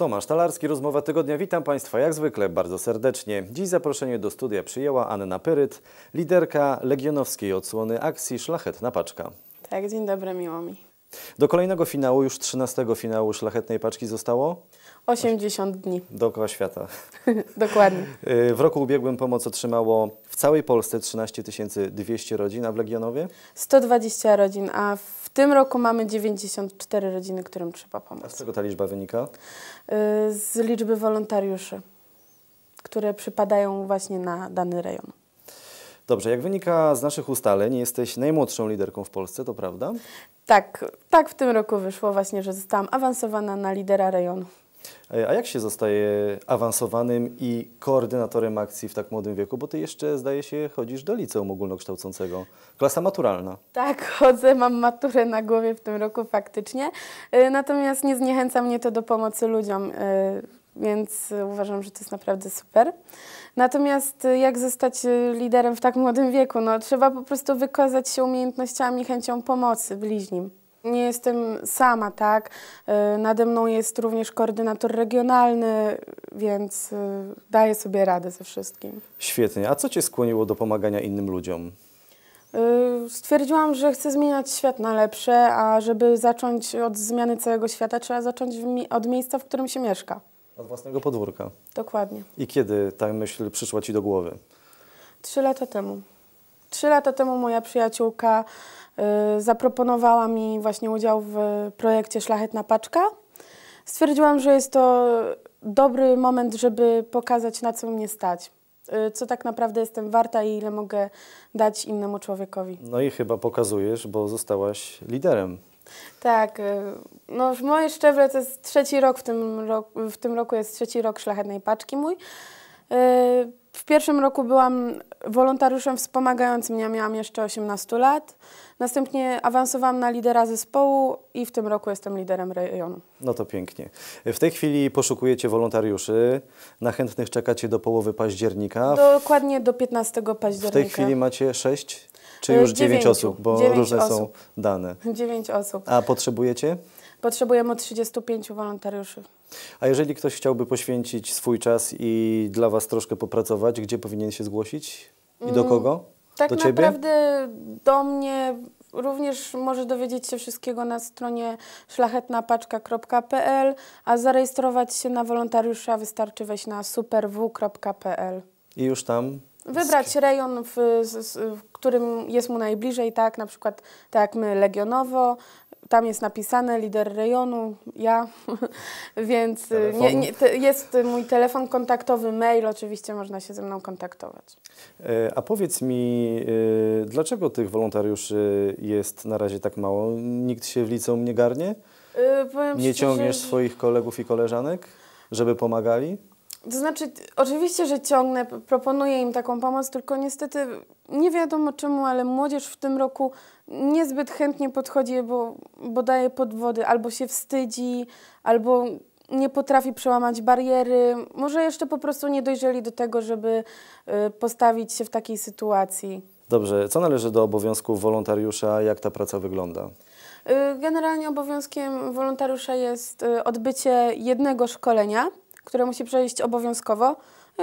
Tomasz Talarski, Rozmowa Tygodnia. Witam Państwa jak zwykle bardzo serdecznie. Dziś zaproszenie do studia przyjęła Anna Pyryt, liderka legionowskiej odsłony akcji Szlachetna Paczka. Tak, dzień dobry, miło mi. Do kolejnego finału, już 13 finału Szlachetnej Paczki zostało? 80 dni. Dookoła świata. Dokładnie. Y, w roku ubiegłym pomoc otrzymało w całej Polsce 13 200 rodzin, a w Legionowie? 120 rodzin, a w w tym roku mamy 94 rodziny, którym trzeba pomóc. A z czego ta liczba wynika? Y, z liczby wolontariuszy, które przypadają właśnie na dany rejon. Dobrze, jak wynika z naszych ustaleń, jesteś najmłodszą liderką w Polsce, to prawda? Tak, tak w tym roku wyszło właśnie, że zostałam awansowana na lidera rejonu. E, a jak się zostaje awansowanym i koordynatorem akcji w tak młodym wieku? Bo ty jeszcze, zdaje się, chodzisz do liceum ogólnokształcącego. Klasa maturalna. Tak, chodzę, mam maturę na głowie w tym roku faktycznie. E, natomiast nie zniechęca mnie to do pomocy ludziom e, więc uważam, że to jest naprawdę super. Natomiast jak zostać liderem w tak młodym wieku? No, trzeba po prostu wykazać się umiejętnościami, chęcią pomocy bliźnim. Nie jestem sama, tak? Y, nade mną jest również koordynator regionalny, więc y, daję sobie radę ze wszystkim. Świetnie. A co Cię skłoniło do pomagania innym ludziom? Y, stwierdziłam, że chcę zmieniać świat na lepsze, a żeby zacząć od zmiany całego świata, trzeba zacząć od miejsca, w którym się mieszka. Od własnego podwórka. Dokładnie. I kiedy ta myśl przyszła Ci do głowy? Trzy lata temu. Trzy lata temu moja przyjaciółka Y, zaproponowała mi właśnie udział w projekcie Szlachetna Paczka. Stwierdziłam, że jest to dobry moment, żeby pokazać, na co mnie stać. Y, co tak naprawdę jestem warta i ile mogę dać innemu człowiekowi. No i chyba pokazujesz, bo zostałaś liderem. Tak. Y, no, w moje szczeble to jest trzeci rok, w tym, roku, w tym roku jest trzeci rok szlachetnej paczki mój. W pierwszym roku byłam wolontariuszem wspomagającym, ja miałam jeszcze 18 lat. Następnie awansowałam na lidera zespołu i w tym roku jestem liderem rejonu. No to pięknie. W tej chwili poszukujecie wolontariuszy. Na chętnych czekacie do połowy października. Dokładnie do 15 października. W tej chwili macie 6 czy e, już 9 osób, bo różne osób. są dane. 9 osób. A potrzebujecie? Potrzebujemy 35 wolontariuszy. A jeżeli ktoś chciałby poświęcić swój czas i dla Was troszkę popracować, gdzie powinien się zgłosić i do mm, kogo? tak do naprawdę do mnie Również możesz dowiedzieć się wszystkiego na stronie szlachetnapaczka.pl, a zarejestrować się na wolontariusza wystarczy wejść na superw.pl. I już tam? Wybrać rejon, w, w, którym jest mu najbliżej, tak, na przykład tak jak my, Legionowo, tam jest napisane lider rejonu, ja, więc y, nie, nie, jest mój telefon kontaktowy, mail, oczywiście można się ze mną kontaktować. E, a powiedz mi, e, dlaczego tych wolontariuszy jest na razie tak mało? Nikt się w liceum nie garnie? Y, nie ciągniesz że... swoich kolegów i koleżanek, żeby pomagali? To znaczy, oczywiście, że ciągnę, proponuję im taką pomoc, tylko niestety nie wiadomo czemu, ale młodzież w tym roku niezbyt chętnie podchodzi, bo, bo daje podwody, albo się wstydzi, albo nie potrafi przełamać bariery, może jeszcze po prostu nie dojrzeli do tego, żeby y, postawić się w takiej sytuacji. Dobrze, co należy do obowiązków wolontariusza, jak ta praca wygląda? Y, generalnie obowiązkiem wolontariusza jest y, odbycie jednego szkolenia, które musi przejść obowiązkowo.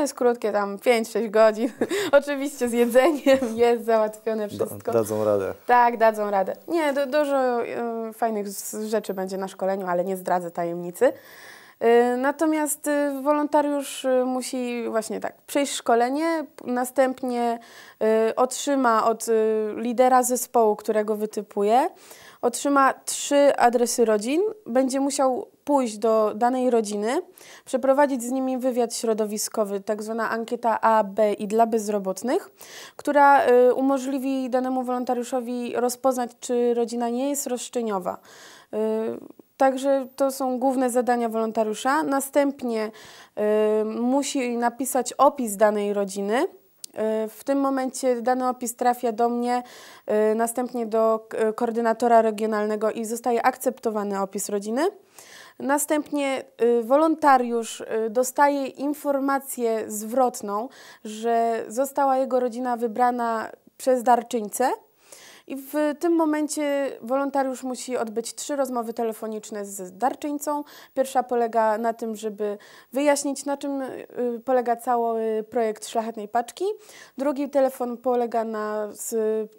Jest krótkie, tam 5-6 godzin. Oczywiście z jedzeniem jest załatwione wszystko. dadzą radę. Tak, dadzą radę. Nie, du dużo y, fajnych rzeczy będzie na szkoleniu, ale nie zdradzę tajemnicy. Y, natomiast y, wolontariusz y, musi właśnie tak przejść szkolenie, następnie otrzyma od lidera zespołu, którego wytypuje, otrzyma trzy adresy rodzin, będzie musiał pójść do danej rodziny, przeprowadzić z nimi wywiad środowiskowy, tak zwana ankieta A, B i dla bezrobotnych, która y, umożliwi danemu wolontariuszowi rozpoznać, czy rodzina nie jest roszczeniowa. Y, także to są główne zadania wolontariusza. Następnie y, musi napisać opis danej rodziny. E, w tym momencie dany opis trafia do mnie, e, następnie do e, koordynatora regionalnego i zostaje akceptowany opis rodziny. Następnie wolontariusz dostaje informację zwrotną, że została jego rodzina wybrana przez darczyńcę. I w tym momencie wolontariusz musi odbyć trzy rozmowy telefoniczne z darczyńcą. Pierwsza polega na tym, żeby wyjaśnić, na czym y, polega cały projekt Szlachetnej Paczki. Drugi telefon polega na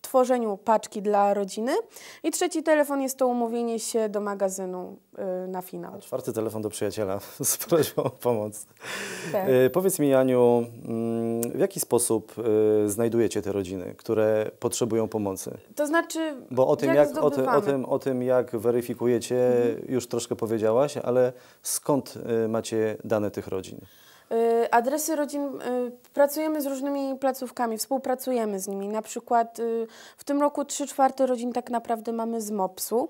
tworzeniu paczki dla rodziny. I trzeci telefon jest to umówienie się do magazynu y, na finał. A czwarty telefon do przyjaciela z prośbą o pomoc. Tak. Y, powiedz mi, Aniu, mm, w jaki sposób znajdujecie te rodziny, które potrzebują pomocy? To znaczy, bo o tym, jak, jak o, tym, o, tym, o tym, jak weryfikujecie, mhm. już troszkę powiedziałaś, ale skąd y, macie dane tych rodzin? Y, adresy rodzin, y, pracujemy z różnymi placówkami, współpracujemy z nimi. Na przykład w tym roku 3 czwarte rodzin tak naprawdę mamy z MOPS-u,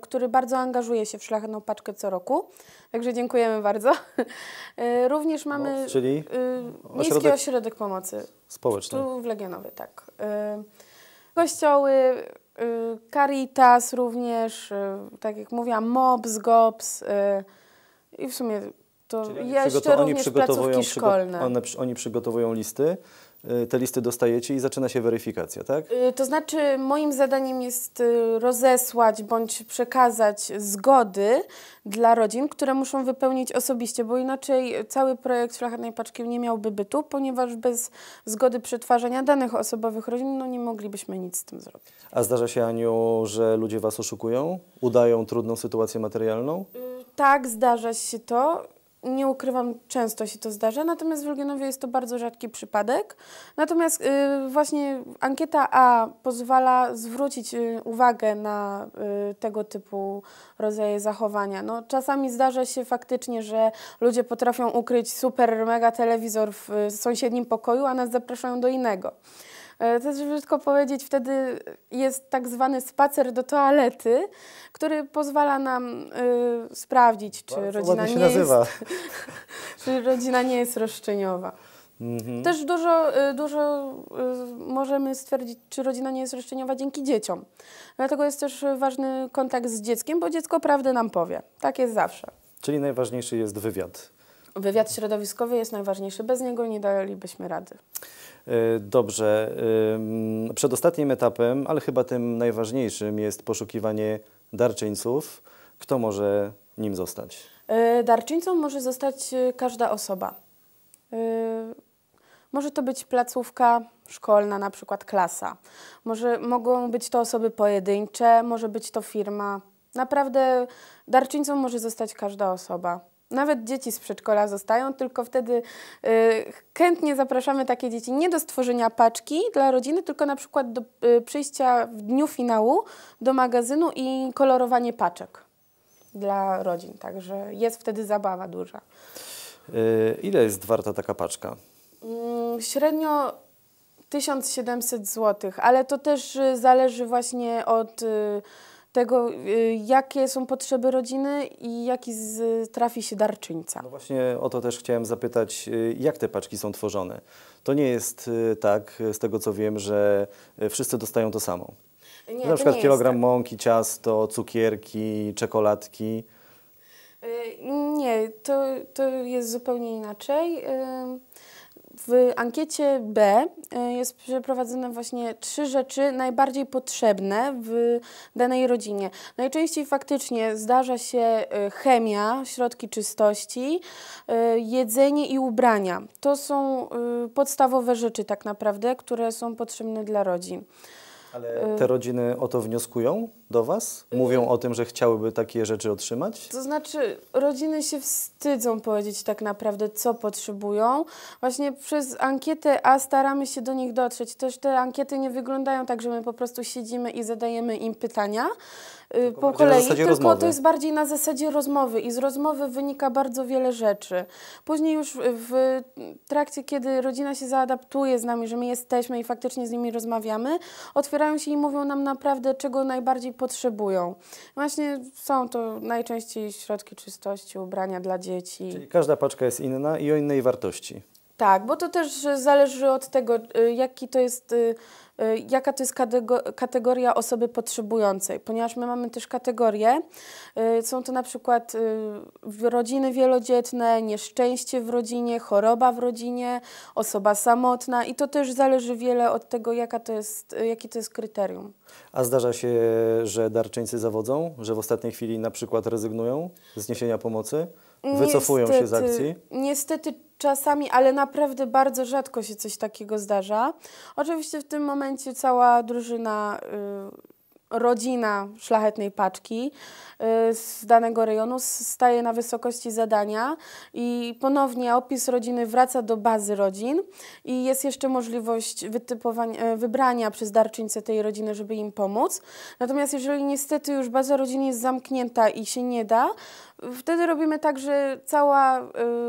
który bardzo angażuje się w szlachetną paczkę co roku. Także dziękujemy bardzo. Również no, mamy MOPS, czyli Miejski Ośrodek, Ośrodek Pomocy. społecznej. Tu w Legionowie, tak. Kościoły, y, Caritas również, y, tak jak mówiłam, MOBS, GOPS y, i w sumie to Czyli jeszcze oni również placówki szkolne. One, oni przygotowują listy, Y, te listy dostajecie i zaczyna się weryfikacja, tak? Y, to znaczy, moim zadaniem jest y, rozesłać bądź przekazać zgody dla rodzin, które muszą wypełnić osobiście, bo inaczej cały projekt Szlachetnej Paczki nie miałby bytu, ponieważ bez zgody przetwarzania danych osobowych rodzin no nie moglibyśmy nic z tym zrobić. A zdarza się, Aniu, że ludzie Was oszukują? Udają trudną sytuację materialną? Tak, zdarza się to nie ukrywam, często się to zdarza, natomiast w Legionowie jest to bardzo rzadki przypadek. Natomiast y, właśnie ankieta A pozwala zwrócić y, uwagę na y, tego typu rodzaje zachowania. No, czasami zdarza się faktycznie, że ludzie potrafią ukryć super mega telewizor w y, sąsiednim pokoju, a nas zapraszają do innego. E, to żeby brzydko powiedzieć, wtedy jest tak zwany spacer do toalety, który pozwala nam y, sprawdzić, czy rodzina, nie nazywa. jest, czy rodzina nie jest roszczeniowa. Mhm. Też dużo, e, dużo możemy stwierdzić, czy rodzina nie jest roszczeniowa dzięki dzieciom. Dlatego jest też ważny kontakt z dzieckiem, bo dziecko prawdę nam powie. Tak jest zawsze. Czyli najważniejszy jest wywiad. Wywiad środowiskowy jest najważniejszy. Bez niego nie dalibyśmy rady. Y, dobrze, y, przedostatnim etapem, ale chyba tym najważniejszym jest poszukiwanie darczyńców. Kto może nim zostać? E, darczyńcą może zostać e, każda osoba. E, może to być placówka szkolna, na przykład klasa. Może, mogą być to osoby pojedyncze, może być to firma. Naprawdę darczyńcą może zostać każda osoba. Nawet dzieci z przedszkola zostają, tylko wtedy y, chętnie zapraszamy takie dzieci nie do stworzenia paczki dla rodziny, tylko na przykład do y, przyjścia w dniu finału do magazynu i kolorowanie paczek dla rodzin. Także jest wtedy zabawa duża. Yy, ile jest warta taka paczka? Yy, średnio 1700 zł, ale to też y, zależy właśnie od. Yy, tego, y, jakie są potrzeby rodziny i jaki z, trafi się darczyńca. No właśnie o to też chciałem zapytać, y, jak te paczki są tworzone. To nie jest y, tak, z tego co wiem, że wszyscy dostają to samo. Nie, na przykład kilogram tak. mąki, ciasto, cukierki, czekoladki. Nie, to, to jest zupełnie inaczej. W ankiecie B e, jest przeprowadzone właśnie trzy rzeczy najbardziej potrzebne w danej rodzinie. Najczęściej faktycznie zdarza się e, chemia, środki czystości, e, jedzenie i ubrania. To są podstawowe rzeczy tak naprawdę, które są potrzebne dla rodzin. Ale y, te rodziny o to wnioskują do Was? Mówią y, o tym, że chciałyby takie rzeczy otrzymać? To znaczy, rodziny się wstydzą powiedzieć tak naprawdę, co potrzebują. Właśnie przez ankietę A staramy się do nich dotrzeć. Też te ankiety nie wyglądają tak, że my po prostu siedzimy i zadajemy im pytania, tylko y, po kolei, tylko rozmowy. to jest bardziej na zasadzie rozmowy i z rozmowy wynika bardzo wiele rzeczy. Później już w trakcie, kiedy rodzina się zaadaptuje z nami, że my jesteśmy i faktycznie z nimi rozmawiamy, otwierają się i mówią nam naprawdę, czego najbardziej potrzebują. Właśnie są to najczęściej środki czystości, ubrania dla dzieci. Czyli każda paczka jest inna i o innej wartości. Tak, bo to też zależy od tego, y, jaki to jest y, Y, jaka to jest kategoria osoby potrzebującej, ponieważ my mamy też kategorie, y, są to na przykład y, rodziny wielodzietne, nieszczęście w rodzinie, choroba w rodzinie, osoba samotna i to też zależy wiele od tego, jaka to jest, jakie to jest kryterium. A zdarza się, że darczyńcy zawodzą, że w ostatniej chwili na przykład rezygnują z niesienia pomocy? wycofują niestety, się z akcji? Niestety czasami, ale naprawdę bardzo rzadko się coś takiego zdarza. Oczywiście w tym momencie cała drużyna. Yy, rodzina szlachetnej paczki y, z danego rejonu staje na wysokości zadania i ponownie opis rodziny wraca do bazy rodzin i jest jeszcze możliwość e, wybrania przez darczyńcę tej rodziny, żeby im pomóc. Natomiast jeżeli niestety już baza rodzin jest zamknięta i się nie da, wtedy robimy tak, że cała y,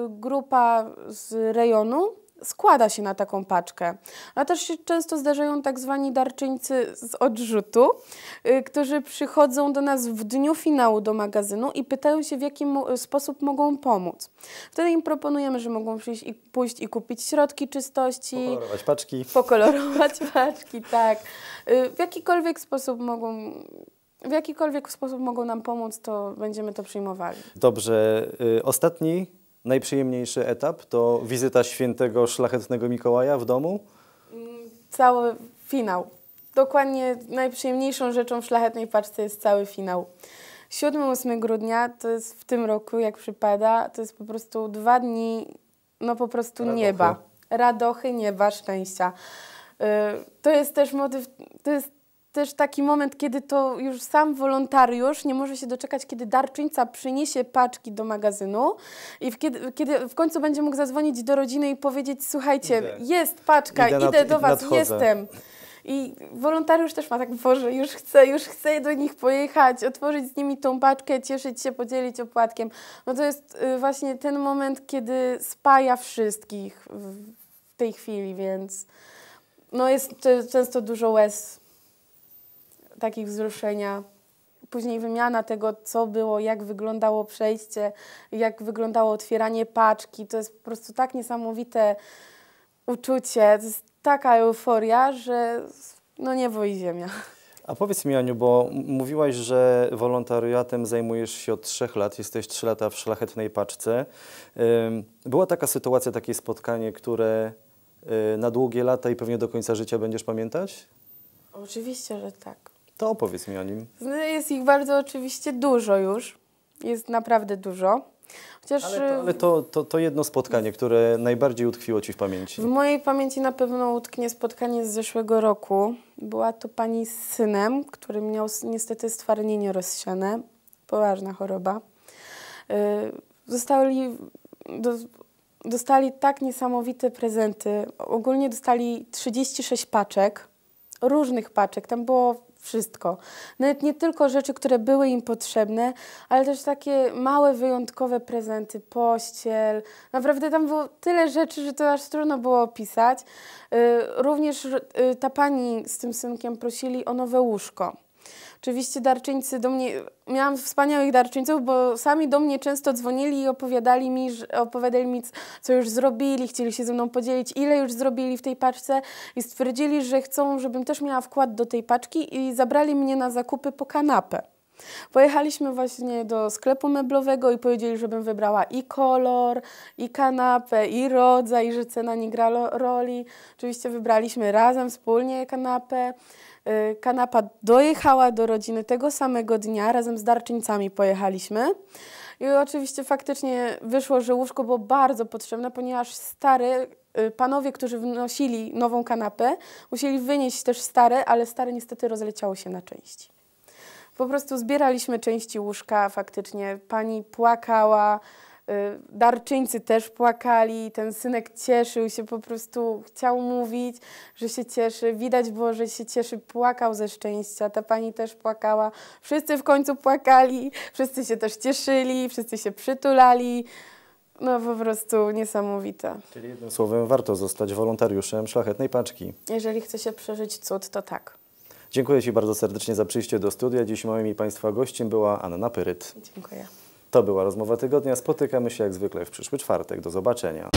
grupa z rejonu składa się na taką paczkę. A też się często zdarzają tak zwani darczyńcy z odrzutu, y, którzy przychodzą do nas w dniu finału do magazynu i pytają się, w jaki sposób mogą pomóc. Wtedy im proponujemy, że mogą przyjść i pójść i kupić środki czystości. Pokolorować paczki. Pokolorować paczki, tak. Y, w jakikolwiek sposób mogą w jakikolwiek sposób mogą nam pomóc, to będziemy to przyjmowali. Dobrze. Y, ostatni Najprzyjemniejszy etap to wizyta świętego szlachetnego Mikołaja w domu? Mm, cały finał. Dokładnie najprzyjemniejszą rzeczą w szlachetnej paczce jest cały finał. 7-8 grudnia to jest w tym roku, jak przypada, to jest po prostu dwa dni, no po prostu Radochy. nieba. Radochy, nieba, szczęścia. Y, to jest też motyw, to jest też taki moment, kiedy to już sam wolontariusz nie może się doczekać, kiedy darczyńca przyniesie paczki do magazynu i w kiedy, kiedy w końcu będzie mógł zadzwonić do rodziny i powiedzieć, słuchajcie, idę. jest paczka, idę, nad, do was, nadchodzę. jestem. I wolontariusz też ma tak, Boże, już chcę, już chcę do nich pojechać, otworzyć z nimi tą paczkę, cieszyć się, podzielić opłatkiem. No to jest y, właśnie ten moment, kiedy spaja wszystkich w tej chwili, więc no jest często dużo łez takich wzruszenia. Później wymiana tego, co było, jak wyglądało przejście, jak wyglądało otwieranie paczki. To jest po prostu tak niesamowite uczucie, to jest taka euforia, że no nie boi ziemia. A powiedz mi, Aniu, bo mówiłaś, że wolontariatem zajmujesz się od trzech lat, jesteś trzy lata w szlachetnej paczce. Była taka sytuacja, takie spotkanie, które y, na długie lata i pewnie do końca życia będziesz pamiętać? Oczywiście, że tak. To opowiedz mi o nim. No, jest ich bardzo oczywiście dużo już. Jest naprawdę dużo. Chociaż, ale, to, ale to, to, to, jedno spotkanie, które najbardziej utkwiło Ci w pamięci. W mojej pamięci na pewno utknie spotkanie z zeszłego roku. Była to pani z synem, który miał niestety stwarnienie rozsiane. Poważna choroba. Y, zostali, dostali tak niesamowite prezenty. Ogólnie dostali 36 paczek, różnych paczek. Tam było wszystko. Nawet nie tylko rzeczy, które były im potrzebne, ale też takie małe, wyjątkowe prezenty, pościel. Naprawdę tam było tyle rzeczy, że to aż trudno było opisać. Y, również y, ta pani z tym synkiem prosili o nowe łóżko. Oczywiście darczyńcy do mnie, miałam wspaniałych darczyńców, bo sami do mnie często dzwonili i opowiadali mi, opowiadali mi, co już zrobili, chcieli się ze mną podzielić, ile już zrobili w tej paczce i stwierdzili, że chcą, żebym też miała wkład do tej paczki i zabrali mnie na zakupy po kanapę. Pojechaliśmy właśnie do sklepu meblowego i powiedzieli, żebym wybrała i kolor, i kanapę, i rodzaj, że cena nie gra roli. Oczywiście wybraliśmy razem, wspólnie kanapę. Y, kanapa dojechała do rodziny tego samego dnia, razem z darczyńcami pojechaliśmy. I oczywiście faktycznie wyszło, że łóżko było bardzo potrzebne, ponieważ stary, y, panowie, którzy wnosili nową kanapę, musieli wynieść też stare, ale stare niestety rozleciało się na części po prostu zbieraliśmy części łóżka faktycznie. Pani płakała, y, darczyńcy też płakali, ten synek cieszył się, po prostu chciał mówić, że się cieszy. Widać było, że się cieszy, płakał ze szczęścia, ta pani też płakała. Wszyscy w końcu płakali, wszyscy się też cieszyli, wszyscy się przytulali. No po prostu niesamowite. Czyli jednym słowem warto zostać wolontariuszem Szlachetnej Paczki. Jeżeli chce się przeżyć cud, to tak. Dziękuję Ci bardzo serdecznie za przyjście do studia. Dziś moim i Państwa gościem była Anna Pyryt. Dziękuję. To była rozmowa tygodnia. Spotykamy się jak zwykle w przyszły czwartek. Do zobaczenia.